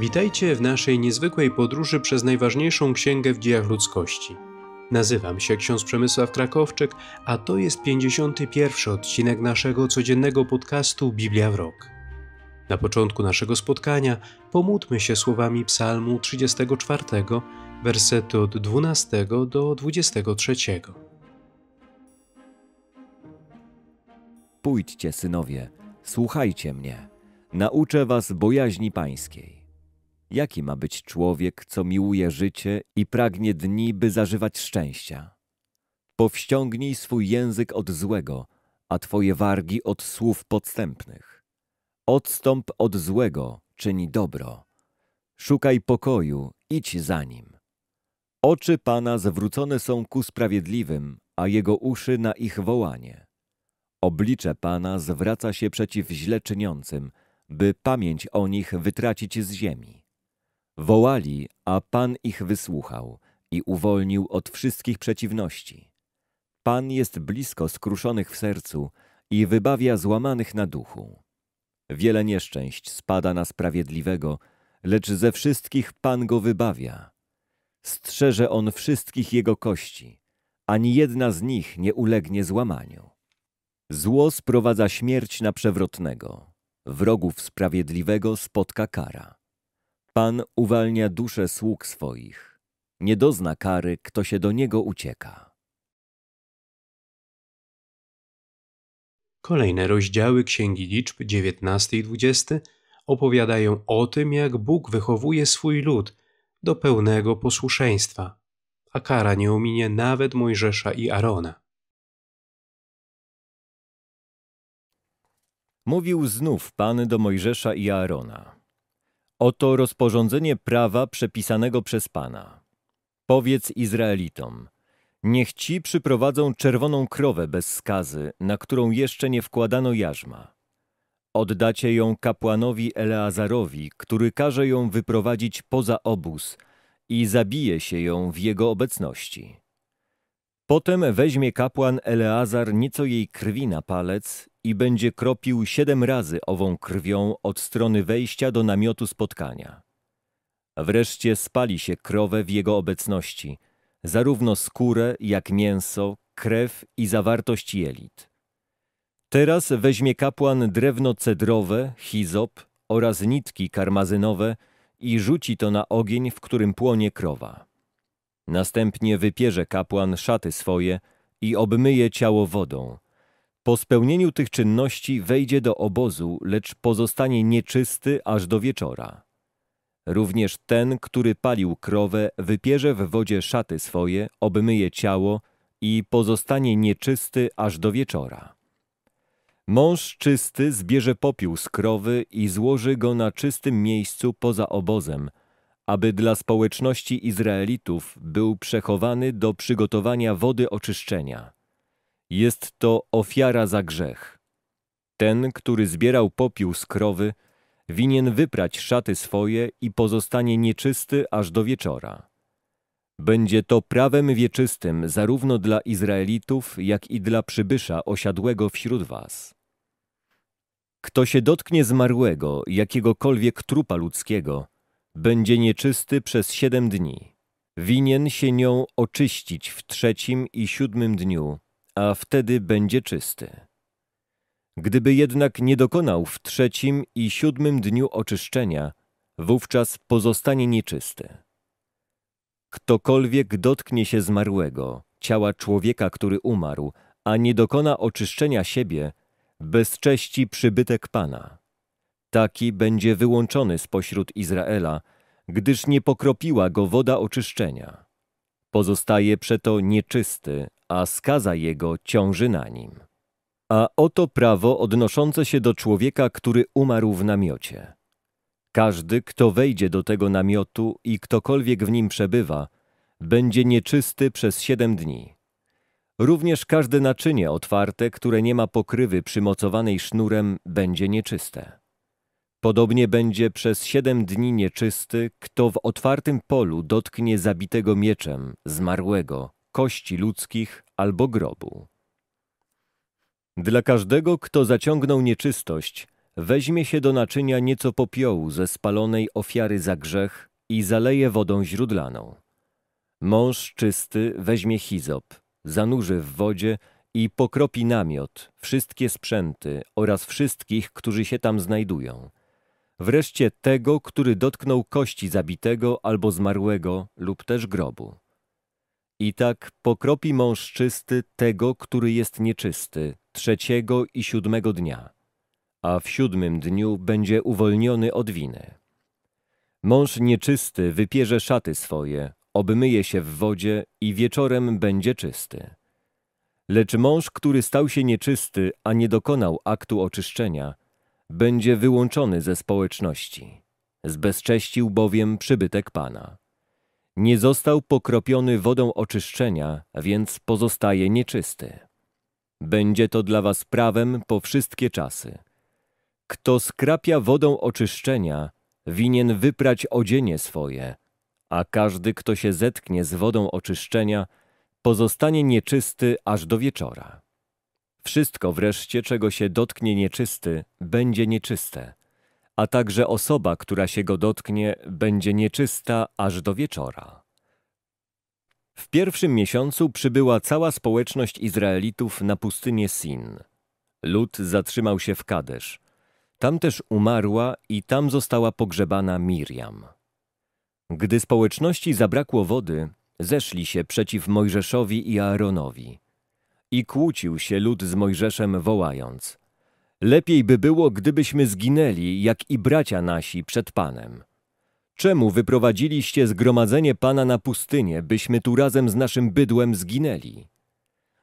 Witajcie w naszej niezwykłej podróży przez najważniejszą księgę w dziejach ludzkości. Nazywam się ksiądz Przemysław Krakowczyk, a to jest 51 odcinek naszego codziennego podcastu Biblia w rok. Na początku naszego spotkania pomódmy się słowami Psalmu 34, wersety od 12 do 23. Pójdźcie, synowie, słuchajcie mnie, nauczę was bojaźni pańskiej. Jaki ma być człowiek, co miłuje życie i pragnie dni, by zażywać szczęścia? Powściągnij swój język od złego, a twoje wargi od słów podstępnych. Odstąp od złego, czyni dobro. Szukaj pokoju, idź za nim. Oczy Pana zwrócone są ku sprawiedliwym, a jego uszy na ich wołanie. Oblicze Pana zwraca się przeciw źle czyniącym, by pamięć o nich wytracić z ziemi. Wołali, a Pan ich wysłuchał i uwolnił od wszystkich przeciwności. Pan jest blisko skruszonych w sercu i wybawia złamanych na duchu. Wiele nieszczęść spada na sprawiedliwego, lecz ze wszystkich Pan go wybawia. Strzeże on wszystkich jego kości, ani jedna z nich nie ulegnie złamaniu. Zło sprowadza śmierć na przewrotnego, wrogów sprawiedliwego spotka kara. Pan uwalnia duszę sług swoich. Nie dozna kary, kto się do Niego ucieka. Kolejne rozdziały Księgi Liczb 19 i 20 opowiadają o tym, jak Bóg wychowuje swój lud do pełnego posłuszeństwa, a kara nie ominie nawet Mojżesza i Arona. Mówił znów Pan do Mojżesza i Arona. Oto rozporządzenie prawa przepisanego przez Pana. Powiedz Izraelitom, niech ci przyprowadzą czerwoną krowę bez skazy, na którą jeszcze nie wkładano jarzma. Oddacie ją kapłanowi Eleazarowi, który każe ją wyprowadzić poza obóz i zabije się ją w jego obecności. Potem weźmie kapłan Eleazar nieco jej krwi na palec i będzie kropił siedem razy ową krwią od strony wejścia do namiotu spotkania. Wreszcie spali się krowę w jego obecności, zarówno skórę, jak mięso, krew i zawartość jelit. Teraz weźmie kapłan drewno cedrowe, hisop oraz nitki karmazynowe i rzuci to na ogień, w którym płonie krowa. Następnie wypierze kapłan szaty swoje i obmyje ciało wodą – po spełnieniu tych czynności wejdzie do obozu, lecz pozostanie nieczysty aż do wieczora. Również ten, który palił krowę, wypierze w wodzie szaty swoje, obmyje ciało i pozostanie nieczysty aż do wieczora. Mąż czysty zbierze popiół z krowy i złoży go na czystym miejscu poza obozem, aby dla społeczności Izraelitów był przechowany do przygotowania wody oczyszczenia. Jest to ofiara za grzech. Ten, który zbierał popiół z krowy, winien wyprać szaty swoje i pozostanie nieczysty aż do wieczora. Będzie to prawem wieczystym zarówno dla Izraelitów, jak i dla przybysza osiadłego wśród was. Kto się dotknie zmarłego, jakiegokolwiek trupa ludzkiego, będzie nieczysty przez siedem dni. Winien się nią oczyścić w trzecim i siódmym dniu, a wtedy będzie czysty. Gdyby jednak nie dokonał w trzecim i siódmym dniu oczyszczenia, wówczas pozostanie nieczysty. Ktokolwiek dotknie się zmarłego, ciała człowieka, który umarł, a nie dokona oczyszczenia siebie, bezcześci przybytek Pana. Taki będzie wyłączony spośród Izraela, gdyż nie pokropiła go woda oczyszczenia. Pozostaje przeto nieczysty a skaza jego ciąży na nim. A oto prawo odnoszące się do człowieka, który umarł w namiocie. Każdy, kto wejdzie do tego namiotu i ktokolwiek w nim przebywa, będzie nieczysty przez siedem dni. Również każde naczynie otwarte, które nie ma pokrywy przymocowanej sznurem, będzie nieczyste. Podobnie będzie przez siedem dni nieczysty, kto w otwartym polu dotknie zabitego mieczem, zmarłego, kości ludzkich albo grobu. Dla każdego, kto zaciągnął nieczystość, weźmie się do naczynia nieco popiołu ze spalonej ofiary za grzech i zaleje wodą źródlaną. Mąż czysty weźmie hizop, zanurzy w wodzie i pokropi namiot, wszystkie sprzęty oraz wszystkich, którzy się tam znajdują. Wreszcie tego, który dotknął kości zabitego albo zmarłego lub też grobu. I tak pokropi mąż czysty tego, który jest nieczysty, trzeciego i siódmego dnia, a w siódmym dniu będzie uwolniony od winy. Mąż nieczysty wypierze szaty swoje, obmyje się w wodzie i wieczorem będzie czysty. Lecz mąż, który stał się nieczysty, a nie dokonał aktu oczyszczenia, będzie wyłączony ze społeczności. Zbezcześcił bowiem przybytek Pana nie został pokropiony wodą oczyszczenia, więc pozostaje nieczysty. Będzie to dla was prawem po wszystkie czasy. Kto skrapia wodą oczyszczenia, winien wyprać odzienie swoje, a każdy, kto się zetknie z wodą oczyszczenia, pozostanie nieczysty aż do wieczora. Wszystko wreszcie, czego się dotknie nieczysty, będzie nieczyste – a także osoba, która się go dotknie, będzie nieczysta aż do wieczora. W pierwszym miesiącu przybyła cała społeczność Izraelitów na pustynię Sin. Lud zatrzymał się w Kadesz. Tam też umarła i tam została pogrzebana Miriam. Gdy społeczności zabrakło wody, zeszli się przeciw Mojżeszowi i Aaronowi. I kłócił się lud z Mojżeszem, wołając – Lepiej by było, gdybyśmy zginęli, jak i bracia nasi przed Panem. Czemu wyprowadziliście zgromadzenie Pana na pustynię, byśmy tu razem z naszym bydłem zginęli?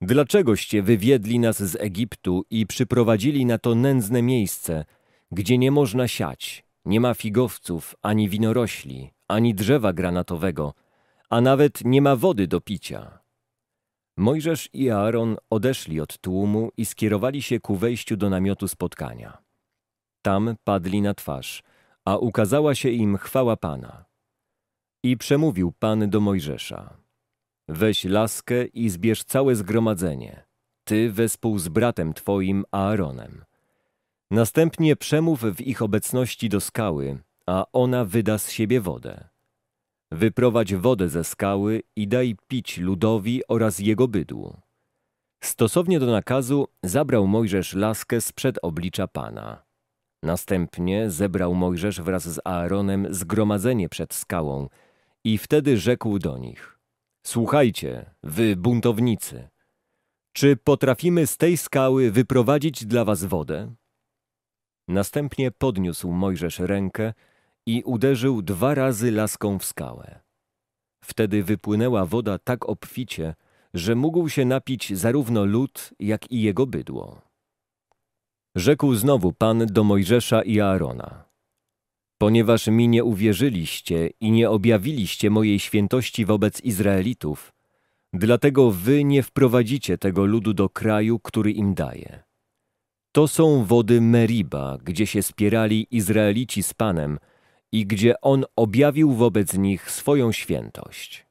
Dlaczegoście wywiedli nas z Egiptu i przyprowadzili na to nędzne miejsce, gdzie nie można siać, nie ma figowców, ani winorośli, ani drzewa granatowego, a nawet nie ma wody do picia? Mojżesz i Aaron odeszli od tłumu i skierowali się ku wejściu do namiotu spotkania. Tam padli na twarz, a ukazała się im chwała Pana. I przemówił Pan do Mojżesza. Weź laskę i zbierz całe zgromadzenie, ty wespół z bratem twoim Aaronem. Następnie przemów w ich obecności do skały, a ona wyda z siebie wodę. Wyprowadź wodę ze skały i daj pić ludowi oraz jego bydłu. Stosownie do nakazu zabrał Mojżesz laskę sprzed oblicza Pana. Następnie zebrał Mojżesz wraz z Aaronem zgromadzenie przed skałą i wtedy rzekł do nich: Słuchajcie, wy buntownicy, czy potrafimy z tej skały wyprowadzić dla was wodę? Następnie podniósł Mojżesz rękę i uderzył dwa razy laską w skałę. Wtedy wypłynęła woda tak obficie, że mógł się napić zarówno lud, jak i jego bydło. Rzekł znowu Pan do Mojżesza i Aarona. Ponieważ mi nie uwierzyliście i nie objawiliście mojej świętości wobec Izraelitów, dlatego wy nie wprowadzicie tego ludu do kraju, który im daje. To są wody Meriba, gdzie się spierali Izraelici z Panem – i gdzie On objawił wobec nich swoją świętość.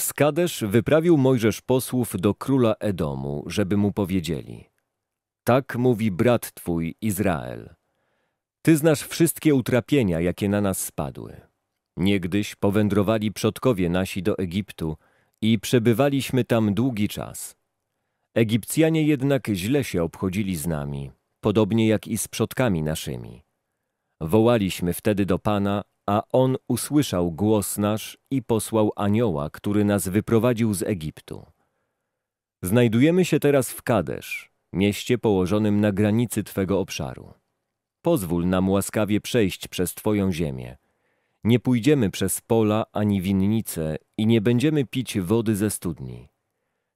Skadesz wyprawił Mojżesz posłów do króla Edomu, żeby mu powiedzieli Tak mówi brat twój Izrael. Ty znasz wszystkie utrapienia, jakie na nas spadły. Niegdyś powędrowali przodkowie nasi do Egiptu i przebywaliśmy tam długi czas. Egipcjanie jednak źle się obchodzili z nami, podobnie jak i z przodkami naszymi. Wołaliśmy wtedy do Pana, a On usłyszał głos nasz i posłał anioła, który nas wyprowadził z Egiptu. Znajdujemy się teraz w Kadesz, mieście położonym na granicy Twego obszaru. Pozwól nam łaskawie przejść przez Twoją ziemię. Nie pójdziemy przez pola ani winnice i nie będziemy pić wody ze studni.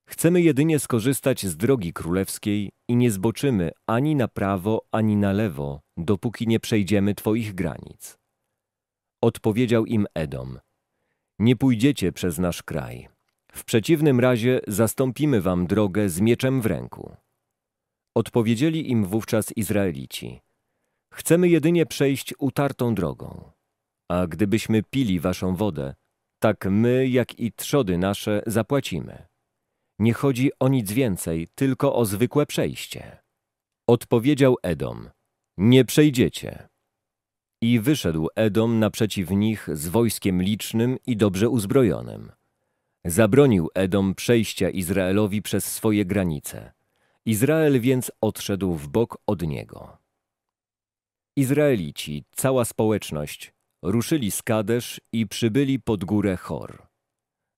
Chcemy jedynie skorzystać z drogi królewskiej i nie zboczymy ani na prawo, ani na lewo, dopóki nie przejdziemy Twoich granic. Odpowiedział im Edom: Nie pójdziecie przez nasz kraj. W przeciwnym razie zastąpimy wam drogę z mieczem w ręku. Odpowiedzieli im wówczas Izraelici: Chcemy jedynie przejść utartą drogą. A gdybyśmy pili waszą wodę, tak my, jak i trzody nasze, zapłacimy. Nie chodzi o nic więcej, tylko o zwykłe przejście. Odpowiedział Edom, nie przejdziecie. I wyszedł Edom naprzeciw nich z wojskiem licznym i dobrze uzbrojonym. Zabronił Edom przejścia Izraelowi przez swoje granice. Izrael więc odszedł w bok od niego. Izraelici, cała społeczność, ruszyli z Kadesz i przybyli pod górę Chor.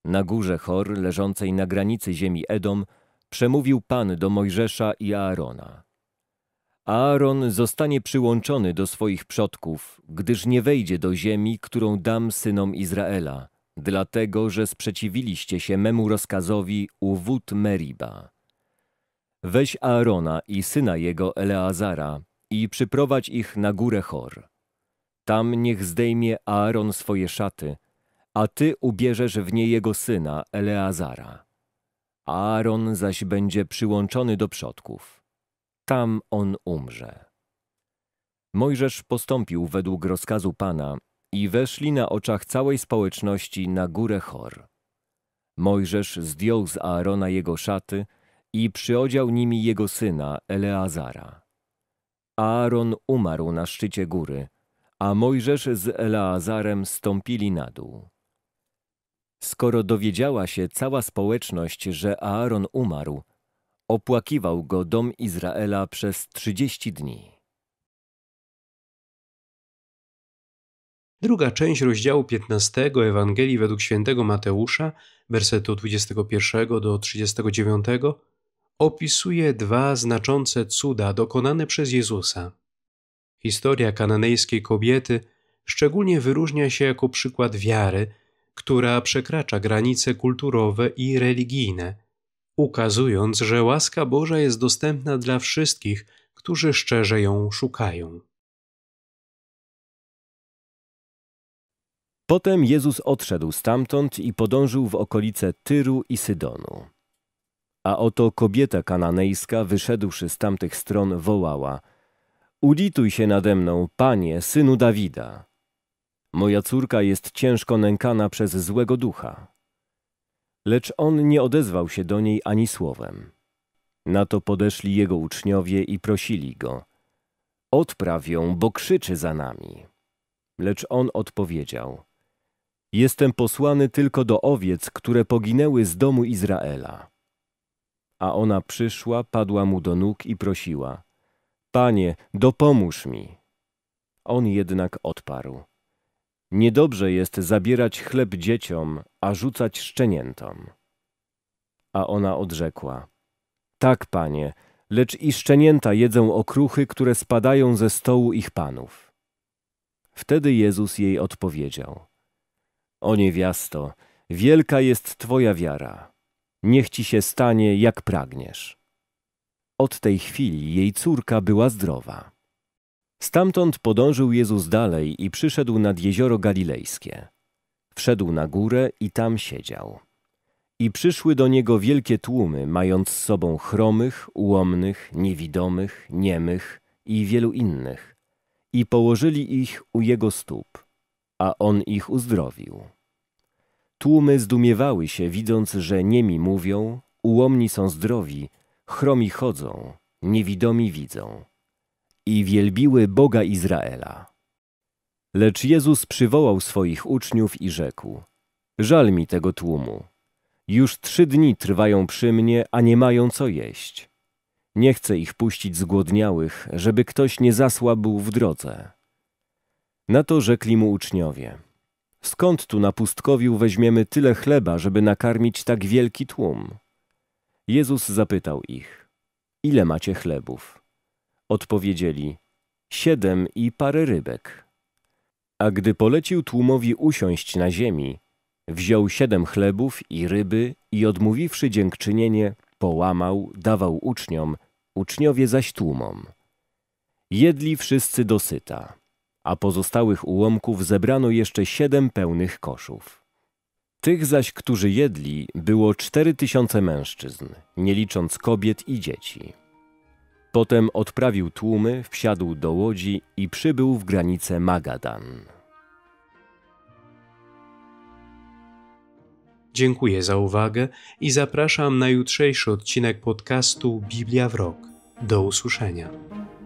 Na górze Chor, leżącej na granicy ziemi Edom, przemówił Pan do Mojżesza i Aarona. Aaron zostanie przyłączony do swoich przodków, gdyż nie wejdzie do ziemi, którą dam synom Izraela, dlatego że sprzeciwiliście się memu rozkazowi u wód Meriba. Weź Aarona i syna jego Eleazara i przyprowadź ich na górę Chor. Tam niech zdejmie Aaron swoje szaty – a ty ubierzesz w niej jego syna Eleazara. Aaron zaś będzie przyłączony do przodków. Tam on umrze. Mojżesz postąpił według rozkazu Pana i weszli na oczach całej społeczności na górę Chor. Mojżesz zdjął z Aarona jego szaty i przyodział nimi jego syna Eleazara. Aaron umarł na szczycie góry, a Mojżesz z Eleazarem stąpili na dół. Skoro dowiedziała się cała społeczność, że Aaron umarł, opłakiwał go dom Izraela przez trzydzieści dni. Druga część rozdziału 15 Ewangelii według świętego Mateusza, wersetu 21 do 39, opisuje dwa znaczące cuda dokonane przez Jezusa. Historia kananejskiej kobiety szczególnie wyróżnia się jako przykład wiary, która przekracza granice kulturowe i religijne, ukazując, że łaska Boża jest dostępna dla wszystkich, którzy szczerze ją szukają. Potem Jezus odszedł stamtąd i podążył w okolice Tyru i Sydonu. A oto kobieta kananejska, wyszedłszy z tamtych stron, wołała: Ulituj się nade mną, panie, synu Dawida. Moja córka jest ciężko nękana przez złego ducha. Lecz on nie odezwał się do niej ani słowem. Na to podeszli jego uczniowie i prosili go. Odpraw ją, bo krzyczy za nami. Lecz on odpowiedział. Jestem posłany tylko do owiec, które poginęły z domu Izraela. A ona przyszła, padła mu do nóg i prosiła. Panie, dopomóż mi. On jednak odparł. Niedobrze jest zabierać chleb dzieciom, a rzucać szczeniętom. A ona odrzekła: Tak, panie, lecz i szczenięta jedzą okruchy, które spadają ze stołu ich panów. Wtedy Jezus jej odpowiedział: O niewiasto, wielka jest twoja wiara. Niech ci się stanie, jak pragniesz. Od tej chwili jej córka była zdrowa. Stamtąd podążył Jezus dalej i przyszedł nad jezioro galilejskie. Wszedł na górę i tam siedział. I przyszły do niego wielkie tłumy, mając z sobą chromych, ułomnych, niewidomych, niemych i wielu innych. I położyli ich u jego stóp, a on ich uzdrowił. Tłumy zdumiewały się, widząc, że niemi mówią, ułomni są zdrowi, chromi chodzą, niewidomi widzą i wielbiły Boga Izraela. Lecz Jezus przywołał swoich uczniów i rzekł: Żal mi tego tłumu. Już trzy dni trwają przy mnie, a nie mają co jeść. Nie chcę ich puścić zgłodniałych, żeby ktoś nie zasłabł w drodze. Na to rzekli mu uczniowie: Skąd tu na pustkowiu weźmiemy tyle chleba, żeby nakarmić tak wielki tłum? Jezus zapytał ich: Ile macie chlebów? Odpowiedzieli: Siedem i parę rybek. A gdy polecił tłumowi usiąść na ziemi, wziął siedem chlebów i ryby i odmówiwszy dziękczynienie, połamał, dawał uczniom, uczniowie zaś tłumom. Jedli wszyscy dosyta, a pozostałych ułomków zebrano jeszcze siedem pełnych koszów. Tych zaś, którzy jedli, było cztery tysiące mężczyzn, nie licząc kobiet i dzieci. Potem odprawił tłumy, wsiadł do łodzi i przybył w granicę Magadan. Dziękuję za uwagę i zapraszam na jutrzejszy odcinek podcastu Biblia w Rok. Do usłyszenia.